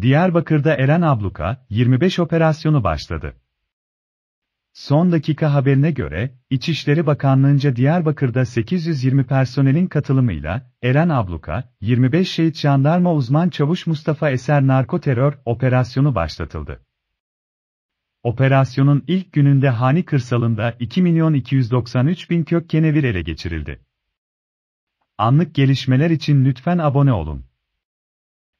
Diyarbakır'da Eren Abluka, 25 operasyonu başladı. Son dakika haberine göre, İçişleri Bakanlığı'nca Diyarbakır'da 820 personelin katılımıyla, Eren Abluka, 25 şehit jandarma uzman çavuş Mustafa Eser narko terör operasyonu başlatıldı. Operasyonun ilk gününde Hani kırsalında 2 milyon 293 bin kök kenevir ele geçirildi. Anlık gelişmeler için lütfen abone olun.